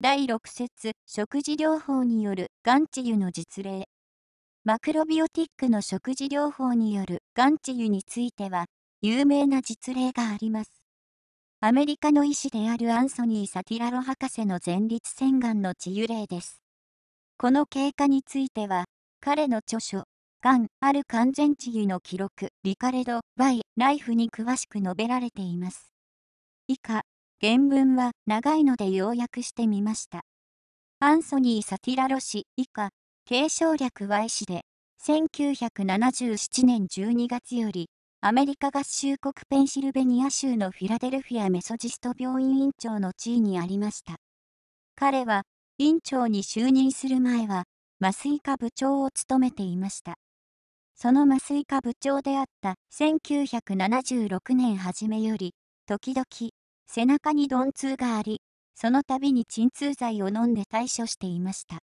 第6節食事療法によるがん治癒の実例マクロビオティックの食事療法によるがん治癒については有名な実例がありますアメリカの医師であるアンソニー・サティラロ博士の前立腺がんの治癒例ですこの経過については彼の著書がんある完全治癒の記録リカレド・バイ・ライフに詳しく述べられています以下原文は長いので要約してみました。アンソニー・サティラロ氏以下、継承略 Y 氏で、1977年12月より、アメリカ合衆国ペンシルベニア州のフィラデルフィアメソジスト病院院長の地位にありました。彼は、院長に就任する前は、麻酔科部長を務めていました。その麻酔科部長であった1976年初めより、時々、背中に鈍痛があり、その度に鎮痛剤を飲んで対処していました。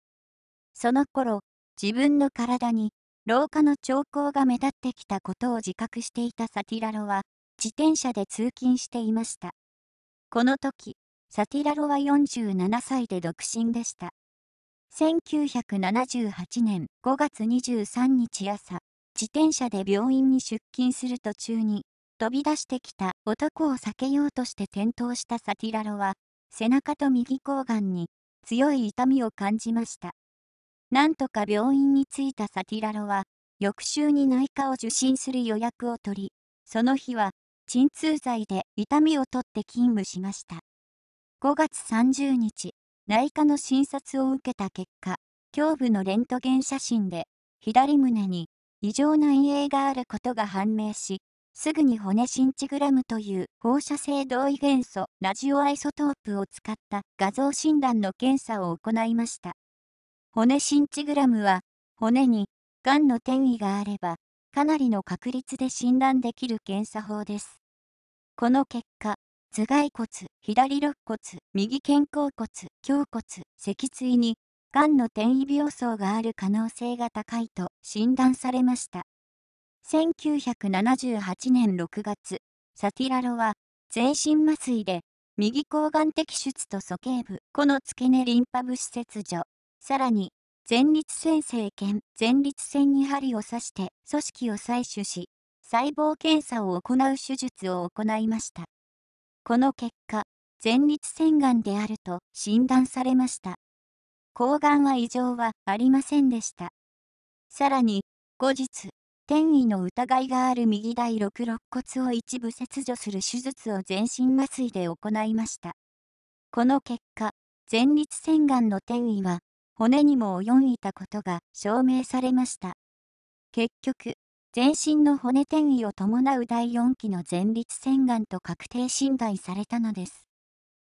その頃、自分の体に老化の兆候が目立ってきたことを自覚していたサティラロは、自転車で通勤していました。この時、サティラロは47歳で独身でした。1978年5月23日朝、自転車で病院に出勤する途中に、飛び出してきた男を避けようとして転倒したサティラロは、背中と右睾丸に強い痛みを感じました。なんとか病院に着いたサティラロは、翌週に内科を受診する予約を取り、その日は鎮痛剤で痛みを取って勤務しました。5月30日、内科の診察を受けた結果、胸部のレントゲン写真で左胸に異常な陰影があることが判明し、すぐに骨シンチグラムという放射性同位元素ラジオアイソトープを使った画像診断の検査を行いました。骨シンチグラムは骨にがんの転移があればかなりの確率で診断できる検査法です。この結果、頭蓋骨、左肋骨、右肩甲骨、胸骨、脊椎にがんの転移病巣がある可能性が高いと診断されました。1978年6月、サティラロは、全身麻酔で、右抗がん摘出と鼠径部、この付け根リンパ部施設除、さらに、前立腺生検、前立腺に針を刺して、組織を採取し、細胞検査を行う手術を行いました。この結果、前立腺がんであると診断されました。抗がんは異常はありませんでした。さらに、後日、転移の疑いがある右第六肋骨を一部切除する手術を全身麻酔で行いました。この結果、前立腺がんの転移は骨にも及んいたことが証明されました。結局、全身の骨転移を伴う第4期の前立腺がんと確定診断されたのです。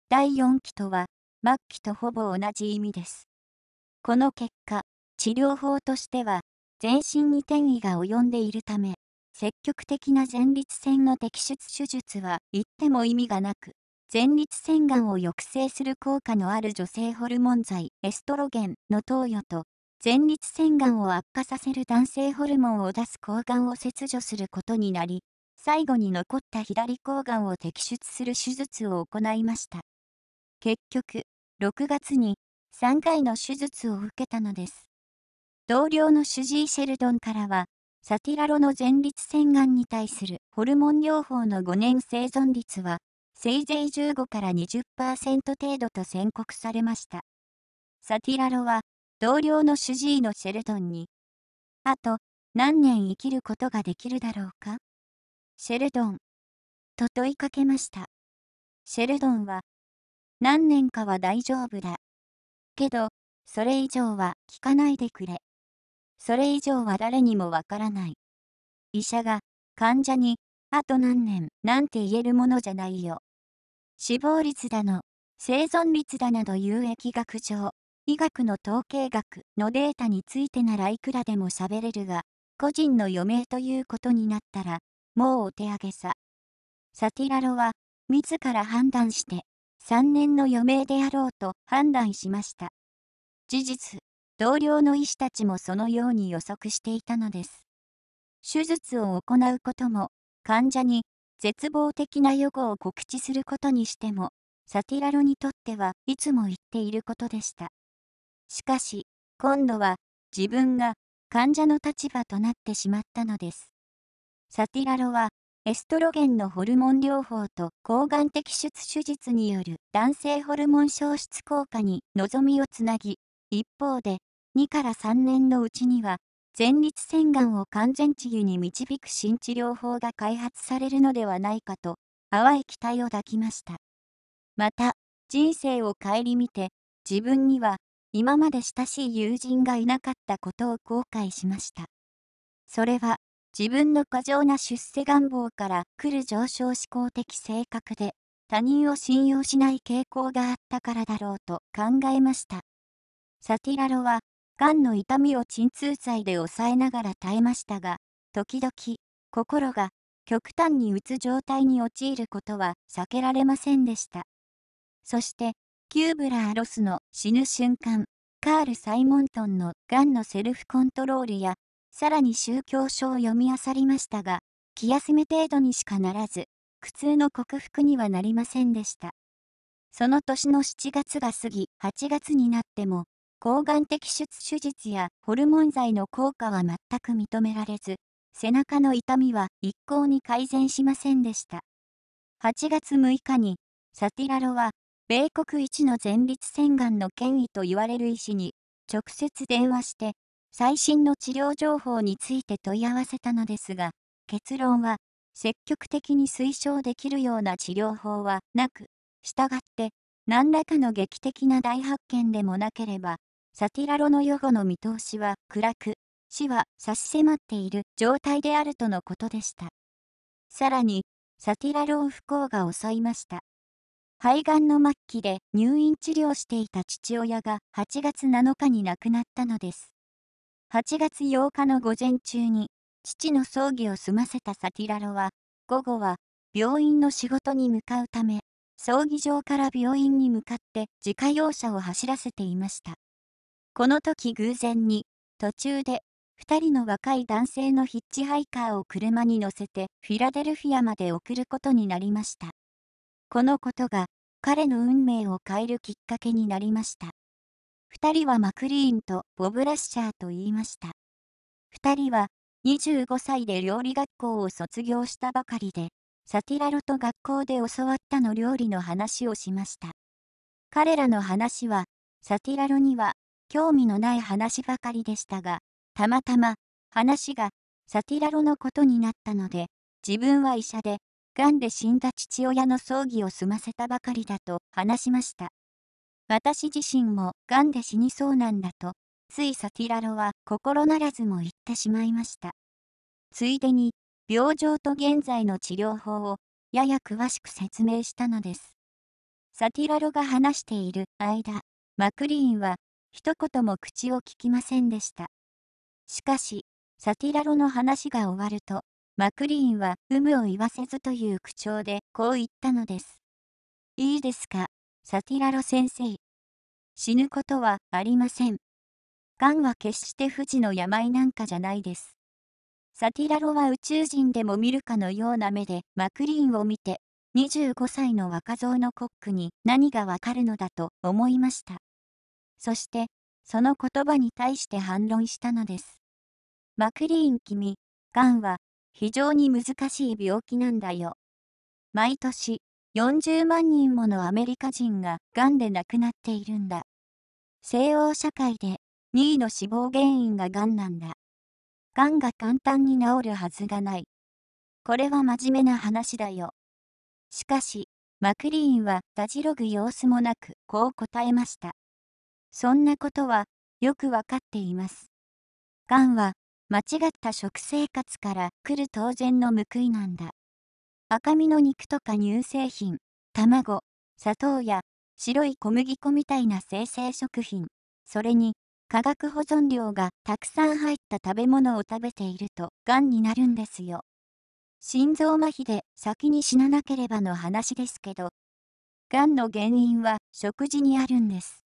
第4期とは、末期とほぼ同じ意味です。この結果、治療法としては、全身に転移が及んでいるため、積極的な前立腺の摘出手術は言っても意味がなく、前立腺がんを抑制する効果のある女性ホルモン剤エストロゲンの投与と、前立腺がんを悪化させる男性ホルモンを出す抗がんを切除することになり、最後に残った左抗がんを摘出する手術を行いました。結局、6月に3回の手術を受けたのです。同僚の主治医シェルドンからは、サティラロの前立腺がんに対するホルモン療法の5年生存率は、せいぜい15から20%程度と宣告されました。サティラロは、同僚の主治医のシェルドンに、あと、何年生きることができるだろうかシェルドン、と問いかけました。シェルドンは、何年かは大丈夫だ。けど、それ以上は聞かないでくれ。それ以上は誰にもわからない。医者が患者に、あと何年なんて言えるものじゃないよ。死亡率だの、生存率だなど有益学上、医学の統計学のデータについてならいくらでも喋れるが、個人の余命ということになったら、もうお手上げさ。サティラロは、自ら判断して、3年の余命であろうと判断しました。事実、同僚の医師たちもそのように予測していたのです。手術を行うことも、患者に絶望的な予後を告知することにしても、サティラロにとってはいつも言っていることでした。しかし、今度は自分が患者の立場となってしまったのです。サティラロは、エストロゲンのホルモン療法と抗がん摘出手術による男性ホルモン消失効果に望みをつなぎ、一方で2から3年のうちには前立腺がんを完全治癒に導く新治療法が開発されるのではないかと淡い期待を抱きましたまた人生を顧みて自分には今まで親しい友人がいなかったことを後悔しましたそれは自分の過剰な出世願望から来る上昇志向的性格で他人を信用しない傾向があったからだろうと考えましたサティラロはがんの痛みを鎮痛剤で抑えながら耐えましたが、時々、心が極端にうつ状態に陥ることは避けられませんでした。そして、キューブラー・ロスの死ぬ瞬間、カール・サイモントンのがんのセルフコントロールや、さらに宗教書を読み漁りましたが、気休め程度にしかならず、苦痛の克服にはなりませんでした。その年の7月が過ぎ、8月になっても、抗がん摘出手術やホルモン剤の効果は全く認められず、背中の痛みは一向に改善しませんでした。8月6日に、サティラロは、米国一の前立腺がんの権威と言われる医師に、直接電話して、最新の治療情報について問い合わせたのですが、結論は、積極的に推奨できるような治療法はなく、したがって、何らかの劇的な大発見でもなければ、サティラロの予後の見通しは暗く、死は差し迫っている状態であるとのことでした。さらに、サティラロを不幸が襲いました。肺がんの末期で入院治療していた父親が8月7日に亡くなったのです。8月8日の午前中に父の葬儀を済ませたサティラロは午後は病院の仕事に向かうため葬儀場から病院に向かって自家用車を走らせていましたこの時偶然に、途中で、二人の若い男性のヒッチハイカーを車に乗せてフィラデルフィアまで送ることになりました。このことが、彼の運命を変えるきっかけになりました。二人はマクリーンとボブ・ラッシャーと言いました。二人は、25歳で料理学校を卒業したばかりで、サティラロと学校で教わったの料理の話をしました。彼らの話は、サティラロには興味のない話ばかりでしたが、たまたま話がサティラロのことになったので、自分は医者で、癌で死んだ父親の葬儀を済ませたばかりだと話しました。私自身も癌で死にそうなんだと、ついサティラロは心ならずも言ってしまいました。ついでに、病状と現在の治療法をやや詳しく説明したのです。サティラロが話している間、マクリーンは一言も口をききませんでした。しかし、サティラロの話が終わると、マクリーンは有無を言わせずという口調でこう言ったのです。いいですか、サティラロ先生。死ぬことはありません。癌は決して不治の病なんかじゃないです。サティラロは宇宙人でも見るかのような目でマクリーンを見て、25歳の若造のコックに何がわかるのだと思いました。そして、その言葉に対して反論したのです。マクリーン君、がんは非常に難しい病気なんだよ。毎年40万人ものアメリカ人ががんで亡くなっているんだ。西欧社会で2位の死亡原因ががんなんだ。がんが簡単に治るはずがない。これは真面目な話だよ。しかし、マクリーンはたじろぐ様子もなくこう答えました。そんなことはよくわかっています。がんは間違った食生活から来る当然の報いなんだ。赤身の肉とか乳製品、卵、砂糖や白い小麦粉みたいな生成食品、それに化学保存量がたくさん入った食べ物を食べているとがんになるんですよ。心臓麻痺で先に死ななければの話ですけど、がんの原因は食事にあるんです。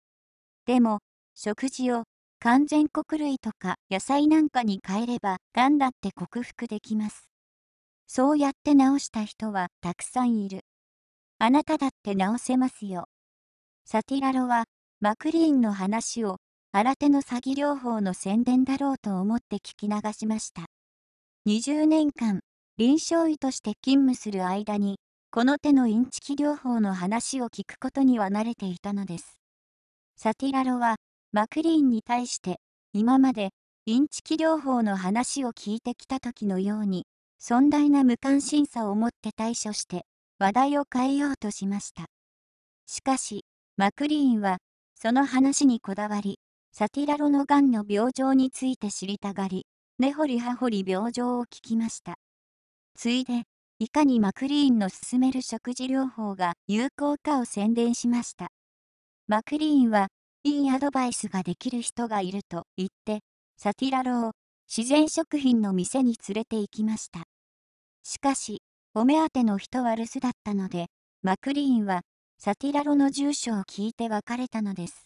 でも、食事を完全穀類とか野菜なんかに変えれば、がんだって克服できます。そうやって治した人はたくさんいる。あなただって治せますよ。サティラロは、マクリーンの話を、新手の詐欺療法の宣伝だろうと思って聞き流しました。20年間、臨床医として勤務する間に、この手のインチキ療法の話を聞くことには慣れていたのです。サティラロは、マクリーンに対して、今まで、インチキ療法の話を聞いてきた時のように、尊大な無関心さを持って対処して、話題を変えようとしました。しかし、マクリーンは、その話にこだわり、サティラロのがんの病状について知りたがり、根掘り葉掘り病状を聞きました。ついで、いかにマクリーンの進める食事療法が有効かを宣伝しました。マクリーンは、いいアドバイスができる人がいると言って、サティラロを自然食品の店に連れて行きました。しかし、お目当ての人は留守だったので、マクリーンはサティラロの住所を聞いて別れたのです。